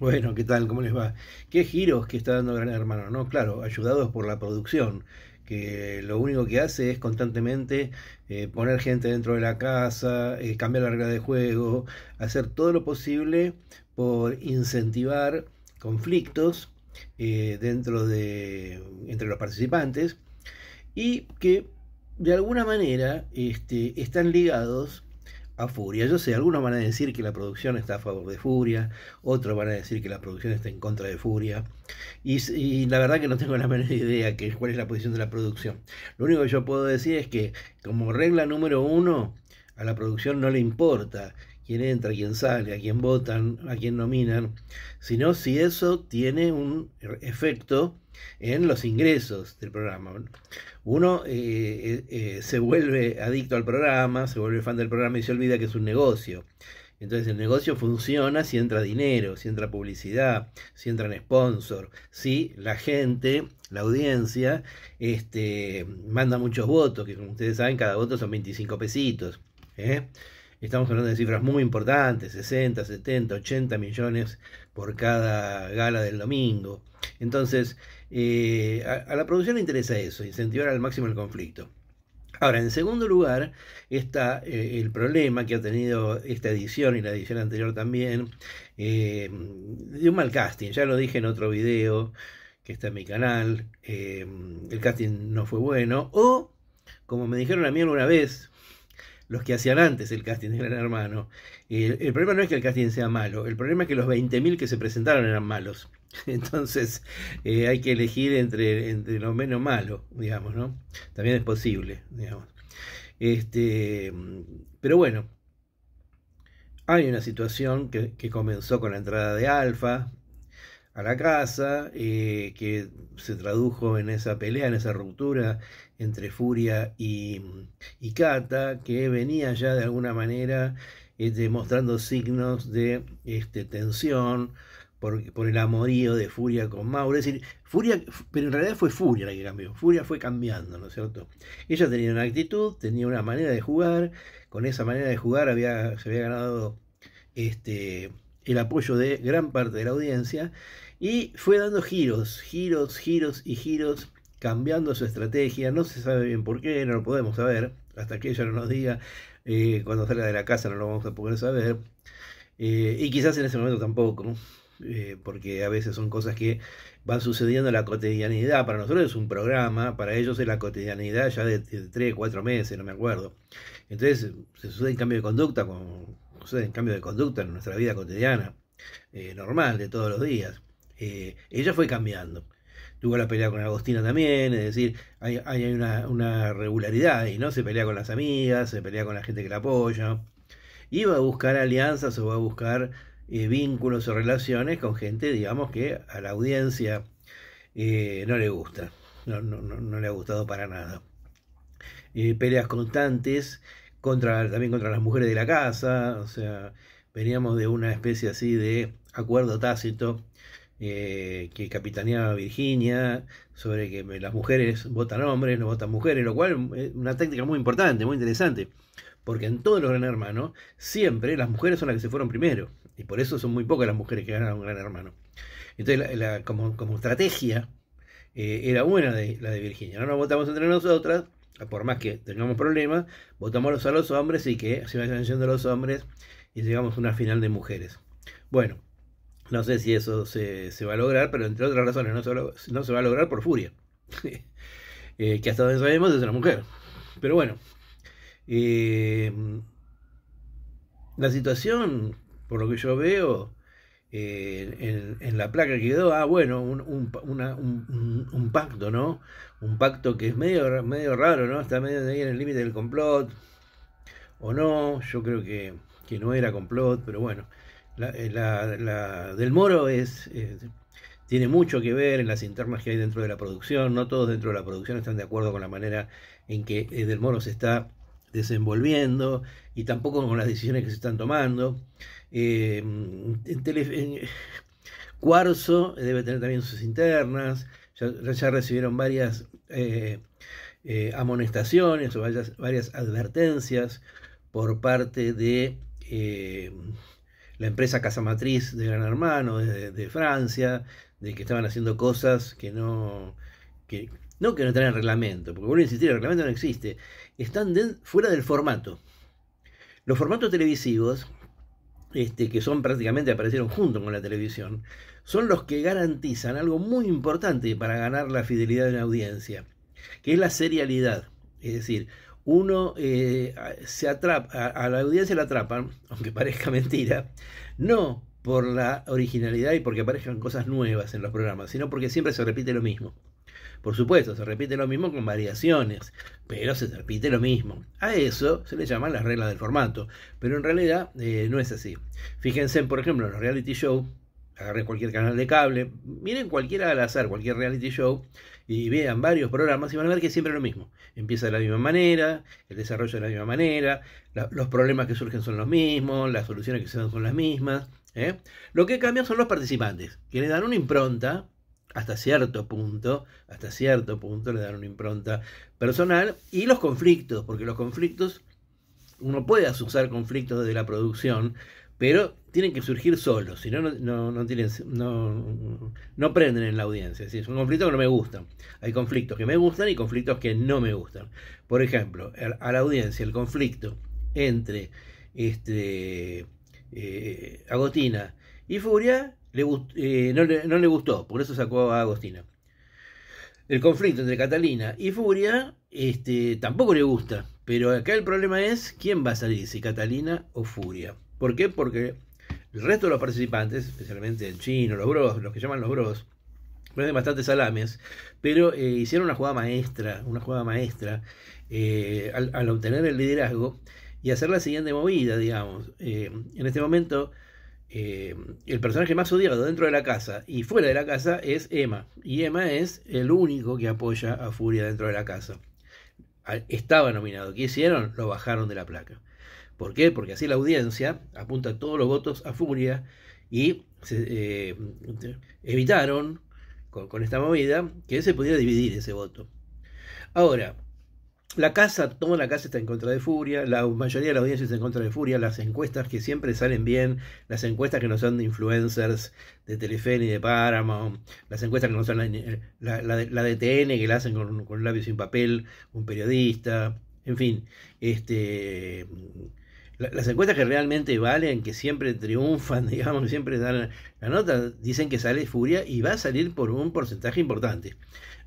Bueno, ¿qué tal? ¿Cómo les va? Qué giros que está dando Gran Hermano, ¿no? Claro, ayudados por la producción, que lo único que hace es constantemente eh, poner gente dentro de la casa, eh, cambiar la regla de juego, hacer todo lo posible por incentivar conflictos eh, dentro de entre los participantes y que de alguna manera este, están ligados a Furia. Yo sé, algunos van a decir que la producción está a favor de Furia, otros van a decir que la producción está en contra de Furia, y, la verdad que no tengo la menor idea que, cuál es la posición de la producción. Lo único que yo puedo decir es que como regla número uno, a la producción no le importa quién entra, quién sale, a quién votan, a quién nominan, sino si eso tiene un efecto en los ingresos del programa. Uno eh, eh, eh, se vuelve adicto al programa, se vuelve fan del programa y se olvida que es un negocio. Entonces el negocio funciona si entra dinero, si entra publicidad, si entra en sponsor, si la gente, la audiencia, este, manda muchos votos, que como ustedes saben, cada voto son 25 pesitos. ¿eh? Estamos hablando de cifras muy importantes, 60, 70, 80 millones por cada gala del domingo. Entonces, eh, a, la producción le interesa eso, incentivar al máximo el conflicto. Ahora, en segundo lugar, está eh, el problema que ha tenido esta edición y la edición anterior también, eh, de un mal casting. Ya lo dije en otro video que está en mi canal, el casting no fue bueno. O, como me dijeron a mí alguna vez, los que hacían antes el casting eran Gran Hermano. El, problema no es que el casting sea malo, el problema es que los 20.000 que se presentaron eran malos. Entonces eh, hay que elegir entre, entre lo menos malo, digamos, ¿no? También es posible, digamos. Este, pero bueno, hay una situación que, que comenzó con la entrada de Alfa, a la casa, eh, que se tradujo en esa pelea, en esa ruptura entre Furia y, Kata, que venía ya de alguna manera eh, mostrando signos de este, tensión por, el amorío de Furia con Mauro. Es decir, Furia, pero en realidad fue Furia la que cambió. Furia fue cambiando, ¿no es cierto? Ella tenía una actitud, tenía una manera de jugar, con esa manera de jugar había, se había ganado este, el apoyo de gran parte de la audiencia y fue dando giros, giros, giros y giros cambiando su estrategia, no se sabe bien por qué, no lo podemos saber, hasta que ella no nos diga, eh, cuando salga de la casa no lo vamos a poder saber, eh, y quizás en ese momento tampoco, eh, porque a veces son cosas que van sucediendo en la cotidianidad, para nosotros es un programa, para ellos es la cotidianidad ya de, 3, 4 meses, no me acuerdo. Entonces se sucede en cambio de conducta, sucede en cambio de conducta en nuestra vida cotidiana, normal, de todos los días. ella fue cambiando tuvo la pelea con Agostina también, es decir, hay, una, regularidad y ¿no? Se pelea con las amigas, se pelea con la gente que la apoya, y va a buscar alianzas o va a buscar eh, vínculos o relaciones con gente, digamos, que a la audiencia eh, no le gusta, no, no, no, no, le ha gustado para nada. Eh, peleas constantes contra, también contra las mujeres de la casa, o sea, veníamos de una especie así de acuerdo tácito eh, que capitaneaba Virginia, sobre que las mujeres votan hombres, no votan mujeres, lo cual es eh, una táctica muy importante, muy interesante, porque en todos los Gran Hermanos siempre las mujeres son las que se fueron primero, y por eso son muy pocas las mujeres que ganan un Gran Hermano. Entonces, como, estrategia, eh, era buena la de Virginia, no nos votamos entre nosotras, por más que tengamos problemas, votamos a los hombres y que se vayan yendo los hombres y llegamos a una final de mujeres. Bueno, no sé si eso se, se, va a lograr, pero entre otras razones no se, va, no se va a lograr por furia, eh, que hasta donde sabemos es una mujer. Pero bueno, eh, la situación, por lo que yo veo, eh, en, en, la placa que quedó, ah, bueno, un, un, pacto, ¿no? Un pacto que es medio, medio raro, ¿no? Está medio ahí en el límite del complot, o no, yo creo que, que no era complot, pero bueno. Eh, la, del Moro es, eh, tiene mucho que ver en las internas que hay dentro de la producción. No todos dentro de la producción están de acuerdo con la manera en que eh, del Moro se está desenvolviendo y tampoco con las decisiones que se están tomando. Cuarzo debe tener también sus internas. Ya, recibieron varias amonestaciones o varias, varias, advertencias por parte de la empresa Casa Matriz de Gran Hermano, de, Francia, de que estaban haciendo cosas que no, que, no que no traen reglamento, porque vuelvo a insistir, el reglamento no existe, están fuera del formato. Los formatos televisivos, este, que son prácticamente aparecieron junto con la televisión, son los que garantizan algo muy importante para ganar la fidelidad de una audiencia, que es la serialidad. Es decir, uno eh, se atrapa, a, la audiencia la atrapan, aunque parezca mentira, no por la originalidad y porque aparezcan cosas nuevas en los programas, sino porque siempre se repite lo mismo. Por supuesto, se repite lo mismo con variaciones, pero se repite lo mismo. A eso se le llama las reglas del formato, pero en realidad eh, no es así. Fíjense, por ejemplo, en los reality show, agarren cualquier canal de cable, miren cualquier al azar, cualquier reality show, y vean varios programas y van a ver que siempre es lo mismo. Empieza de la misma manera, el desarrollo de la misma manera, los problemas que surgen son los mismos, las soluciones que se dan son las mismas. ¿eh? Lo que cambian son los participantes, que le dan una impronta, hasta cierto punto, hasta cierto punto le dan una impronta personal, y los conflictos, porque los conflictos, uno puede asusar conflictos desde la producción, pero tienen que surgir solos, si no, no, tienen, no, prenden en la audiencia. Es un conflicto que no me gusta. Hay conflictos que me gustan y conflictos que no me gustan. Por ejemplo, a la audiencia el conflicto entre este, eh, Agostina y Furia eh, no, le, gustó, por eso sacó a Agostina. El conflicto entre Catalina y Furia este, tampoco le gusta, pero acá el problema es quién va a salir, si Catalina o Furia. ¿Por qué? Porque el resto de los participantes, especialmente el chino, los bros, los que llaman los bros, prenden bastantes salames, pero eh, hicieron una jugada maestra, una jugada maestra eh, al, obtener el liderazgo y hacer la siguiente movida, digamos. Eh, en este momento, el personaje más odiado dentro de la casa y fuera de la casa es Emma, y Emma es el único que apoya a Furia dentro de la casa. Ah, estaba nominado. ¿Qué hicieron? Lo bajaron de la placa. ¿Por qué? Porque así la audiencia apunta todos los votos a Furia y eh, evitaron con, esta movida que se pudiera dividir ese voto. Ahora, la casa, toda la casa está en contra de Furia, la mayoría de la audiencia está en contra de Furia, las encuestas que siempre salen bien, las encuestas que no son de influencers de Telefén y de Paramount, las encuestas que no son la, de, TN que la hacen con, labios sin papel, un periodista, en fin, este las encuestas que realmente valen, que siempre triunfan, digamos, siempre dan la nota, dicen que sale Furia y va a salir por un porcentaje importante.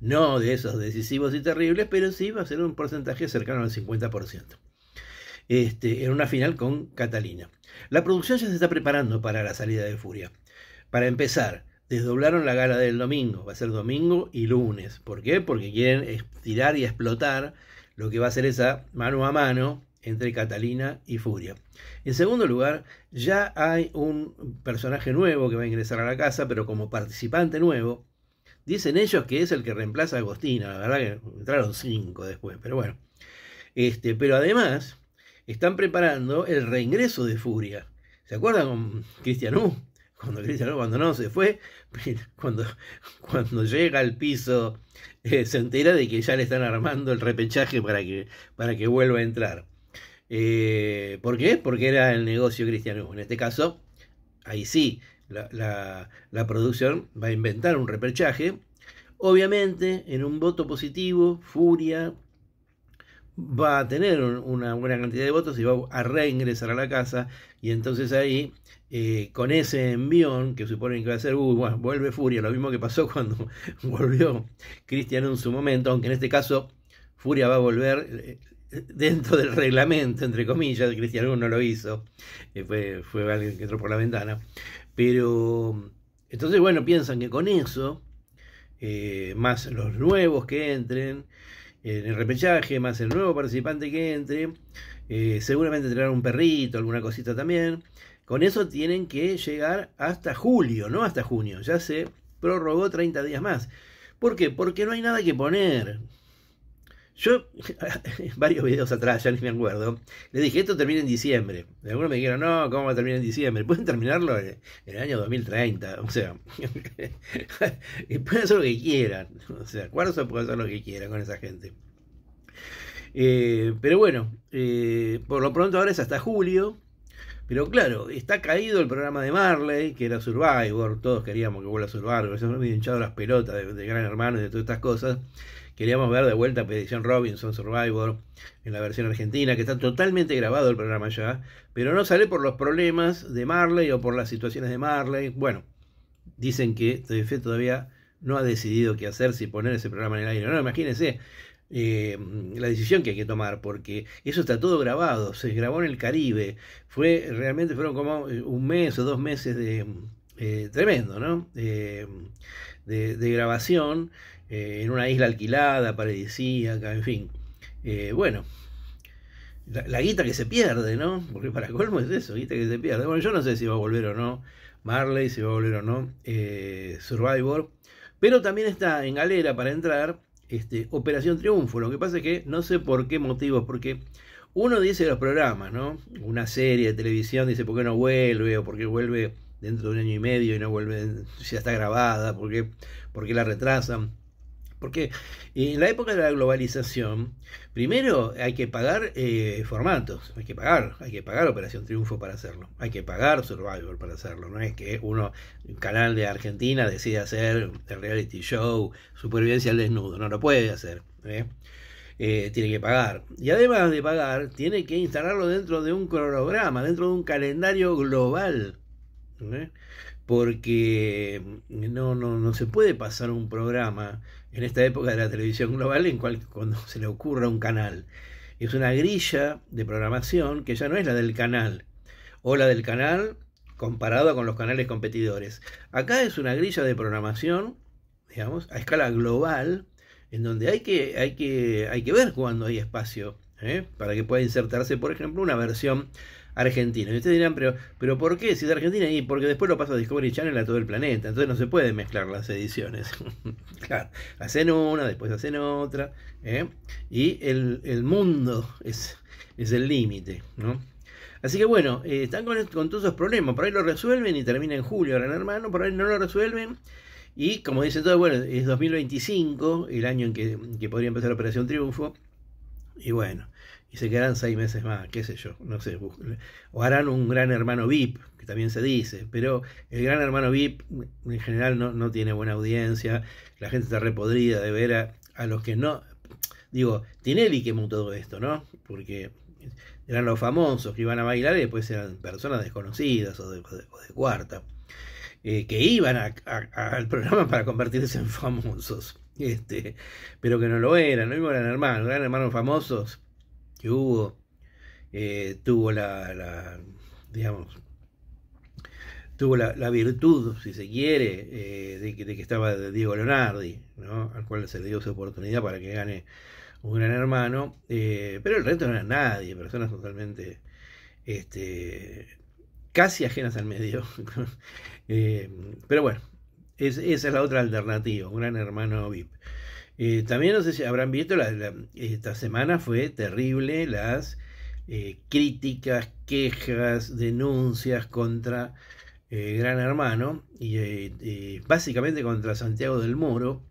No de esos decisivos y terribles, pero sí va a ser un porcentaje cercano al 50%. Este, en una final con Catalina. La producción ya se está preparando para la salida de Furia. Para empezar, desdoblaron la gala del domingo, va a ser domingo y lunes. ¿Por qué? Porque quieren estirar y explotar lo que va a ser esa mano a mano entre Catalina y Furia. En segundo lugar, ya hay un personaje nuevo que va a ingresar a la casa, pero como participante nuevo, dicen ellos que es el que reemplaza a Agostina, la verdad que entraron cinco después, pero bueno. Este, pero además, están preparando el reingreso de Furia. ¿Se acuerdan con Cristian U? Cuando Cristian U no se fue, cuando, cuando llega al piso, eh, se entera de que ya le están armando el repechaje para que, para que vuelva a entrar. Eh, ¿Por qué? Porque era el negocio cristiano. En este caso, ahí sí, la, producción va a inventar un reperchaje. Obviamente, en un voto positivo, Furia va a tener una buena cantidad de votos y va a reingresar a la casa. Y entonces ahí, eh, con ese envión que suponen que va a ser, vuelve Furia, lo mismo que pasó cuando volvió Cristiano en su momento, aunque en este caso Furia va a volver, eh, dentro del reglamento, entre comillas, Cristiano no lo hizo, eh, fue, fue alguien que entró por la ventana, pero entonces, bueno, piensan que con eso, eh, más los nuevos que entren, en el repechaje, más el nuevo participante que entre, eh, seguramente traerá un perrito, alguna cosita también, con eso tienen que llegar hasta julio, no hasta junio, ya se prorrogó 30 días más. ¿Por qué? Porque no hay nada que poner. Yo, varios videos atrás, ya ni me acuerdo, le dije, esto termina en diciembre. algunos me dijeron, no, ¿cómo va a terminar en diciembre? Pueden terminarlo en, el año 2030, o sea, pueden hacer lo que quieran. O sea, Cuarzo puede hacer lo que quiera con esa gente. Eh, pero bueno, eh, por lo pronto ahora es hasta julio. Pero claro, está caído el programa de Marley, que era Survivor, todos queríamos que vuelva a Survivor, yo me he hinchado las pelotas de, de Gran Hermano y de todas estas cosas. Queríamos ver de vuelta Pedición Robinson Survivor en la versión argentina, que está totalmente grabado el programa ya, pero no sale por los problemas de Marley o por las situaciones de Marley. Bueno, dicen que TF todavía no ha decidido qué hacer si poner ese programa en el aire. No, imagínense eh, la decisión que hay que tomar, porque eso está todo grabado, se grabó en el Caribe, fue realmente fueron como eh, un mes o dos meses de eh, tremendo, ¿no? de, de, grabación eh, en una isla alquilada, paradisíaca, en fin. Eh, bueno, la, guita que se pierde, ¿no? Porque para colmo es eso, guita que se pierde. Bueno, yo no sé si va a volver o no Marley, si va a volver o no eh, Survivor, pero también está en galera para entrar este, Operación Triunfo. Lo que pasa es que no sé por qué motivos, porque uno dice los programas, ¿no? Una serie de televisión dice por qué no vuelve o por qué vuelve dentro de un año y medio y no vuelve, si ya está grabada, porque por qué la retrasan. Porque eh, en la época de la globalización, primero hay que pagar eh, formatos, hay que pagar, hay que pagar Operación Triunfo para hacerlo, hay que pagar Survivor para hacerlo. No es que uno, un canal de Argentina, decide hacer el reality show, supervivencia al desnudo, no lo puede hacer. ¿eh? Eh, tiene que pagar. Y además de pagar, tiene que instalarlo dentro de un cronograma, dentro de un calendario global. ¿eh? porque mm, no, no, se puede pasar un programa en esta época de la televisión global en cuando se le ocurra un canal. Es una grilla de programación que ya no es la del canal, o la del canal comparada con los canales competidores. Acá es una grilla de programación, digamos, a escala global, en donde hay que, hay que, hay que ver cuando hay espacio ¿eh? para que pueda insertarse, por ejemplo, una versión argentina. Y ustedes dirán, pero, pero ¿por qué? Si es de Argentina, y porque después lo pasa a Discovery Channel a todo el planeta, entonces no se pueden mezclar las ediciones. hacen una, después hacen otra, ¿eh? y el, mundo es, es el límite, ¿no? Así que bueno, eh, están con, todos esos problemas, por ahí lo resuelven y termina en julio, gran hermano, por ahí no lo resuelven. Y como dicen todos, bueno, es 2025, el año en que, que podría empezar la Operación Triunfo. Y bueno, y se quedarán seis meses más, qué sé yo, no sé. O harán un gran hermano VIP, que también se dice, pero el gran hermano VIP en general no, tiene buena audiencia, la gente está repodrida de ver a, los que no. Digo, Tinelli quemó todo esto, ¿no? Porque eran los famosos que iban a bailar y después eran personas desconocidas o de, cuarta, eh, que iban al programa para convertirse en famosos, este, pero que no lo eran, no eran hermanos, eran hermanos famosos que hubo, eh, tuvo la, digamos, tuvo la, virtud, si se quiere, eh, de, que, de, estaba Diego Leonardi, al cual se le dio su oportunidad para que gane un gran hermano, eh, pero el resto no era nadie, personas totalmente este, casi ajenas al medio. pero bueno, esa es la otra alternativa, un gran hermano VIP. Eh, también no sé si habrán visto, esta semana fue terrible las eh, críticas, quejas, denuncias contra eh, Gran Hermano y básicamente contra Santiago del Moro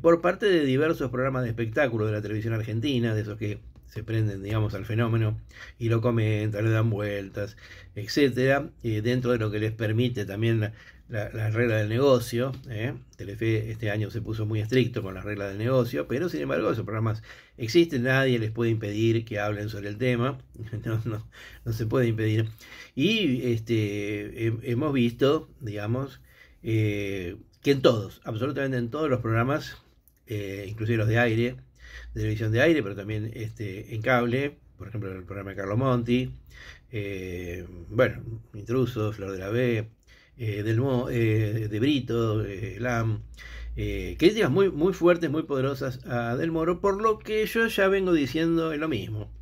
por parte de diversos programas de espectáculo de la televisión argentina, de esos que se prenden, digamos, al fenómeno y lo comentan, le dan vueltas, etcétera, dentro de lo que les permite también la, regla del negocio. ¿eh? Telefe este año se puso muy estricto con la regla del negocio, pero sin embargo esos programas existen, nadie les puede impedir que hablen sobre el tema, no, se puede impedir. Y este, hemos visto, digamos, eh, que en todos, absolutamente en todos los programas, eh, inclusive los de aire, de televisión de aire, pero también este, en cable, por ejemplo, el programa de Carlo Monti, eh, bueno, Intruso, Flor de la B, eh, del, eh, de Brito, eh, Lam, críticas muy, muy fuertes, muy poderosas a Del Moro, por lo que yo ya vengo diciendo lo mismo.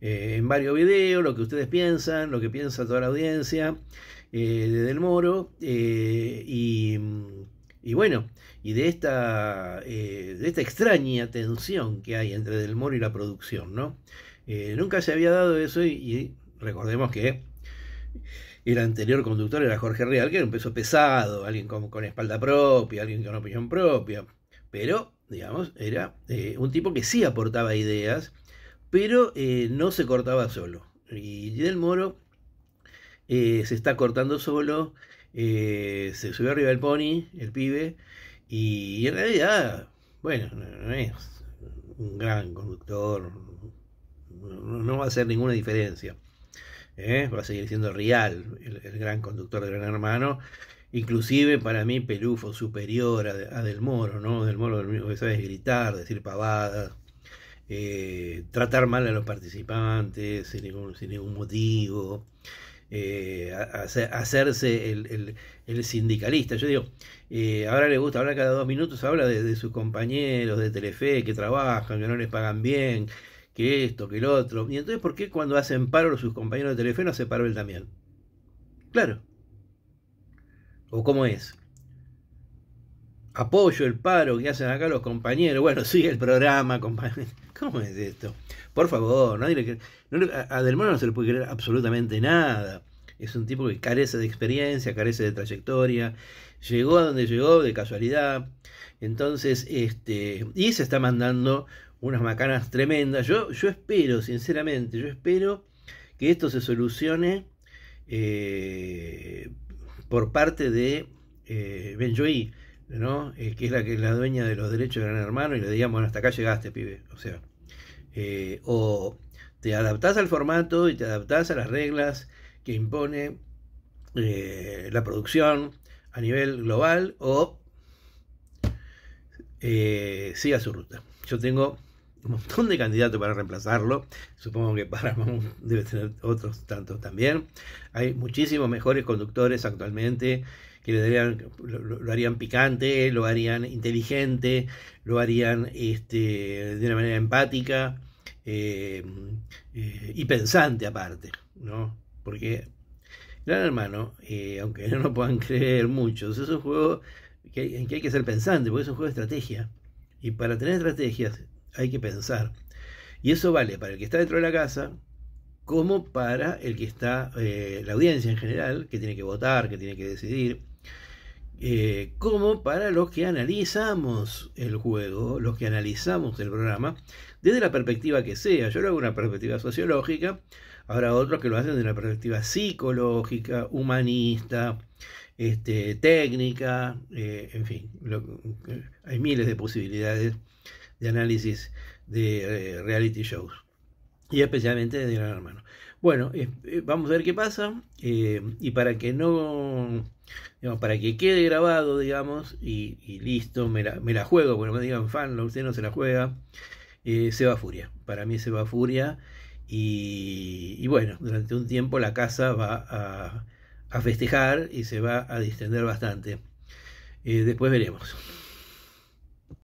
en varios videos, lo que ustedes piensan, lo que piensa toda la audiencia de Del Moro, y y bueno, y de esta, eh, de esta extraña tensión que hay entre Del Moro y la producción, ¿no? Eh, nunca se había dado eso y, recordemos que el anterior conductor era Jorge Real, que era un peso pesado, alguien con, espalda propia, alguien con opinión propia, pero, digamos, era eh, un tipo que sí aportaba ideas, pero no se cortaba solo. Y Del Moro se está cortando solo, eh, se subió arriba del pony, el pibe, y en realidad, bueno, no es un gran conductor, no va a hacer ninguna diferencia. ¿eh? Va a seguir siendo real el, gran conductor de Gran Hermano, inclusive para mí Pelufo superior a, Del Moro, ¿no? Del Moro sabe gritar, decir pavadas, eh, tratar mal a los participantes sin sin ningún motivo. Eh, hacerse el, sindicalista. Yo digo, eh, ahora le gusta hablar cada dos minutos, habla de, sus compañeros de Telefe que trabajan, que no les pagan bien, que esto, que el otro. Y entonces, ¿por qué cuando hacen paro sus compañeros de Telefe no hace paro él también? Claro. ¿O cómo es? apoyo el paro que hacen acá los compañeros. Bueno, sigue el programa, compañero. ¿Cómo es esto? Por favor, nadie le, no le, a Moro no se le puede creer absolutamente nada. Es un tipo que carece de experiencia, carece de trayectoria. Llegó a donde llegó de casualidad. Entonces, este, y se está mandando unas macanas tremendas. Yo, yo espero, sinceramente, yo espero que esto se solucione eh, por parte de eh, Benjoy eh, que es la que es la dueña de los derechos de Gran Hermano y le digamos, hasta acá llegaste, pibe. O sea, eh, o te adaptás al formato y te adaptás a las reglas que impone eh, la producción a nivel global o siga su ruta. Yo tengo un montón de candidatos para reemplazarlo. Supongo que Paramount debe tener otros tantos también. Hay muchísimos mejores conductores actualmente que lo, harían picante, lo harían inteligente, lo harían este, de una manera empática eh, eh, y pensante aparte, ¿no? Porque Gran Hermano, eh, aunque no lo puedan creer muchos, es un juego en que hay que ser pensante, porque es un juego de estrategia. Y para tener estrategias hay que pensar. Y eso vale para el que está dentro de la casa, como para el que está, la audiencia en general, que tiene que votar, que tiene que decidir. Eh, como para los que analizamos el juego, los que analizamos el programa, desde la perspectiva que sea. Yo lo hago una perspectiva sociológica, habrá otros que lo hacen de una perspectiva psicológica, humanista, este, técnica, eh, en fin, eh, hay miles de posibilidades de análisis de reality shows, y especialmente de Gran Hermano. Bueno, eh, eh, vamos a ver qué pasa. Eh, y para que no, para que quede grabado, digamos, y, listo, me la, juego. Bueno, me digan fan, usted no se la juega. se va Furia. Para mí se va Furia. Y, bueno, durante un tiempo la casa va a festejar y se va a distender bastante. después veremos.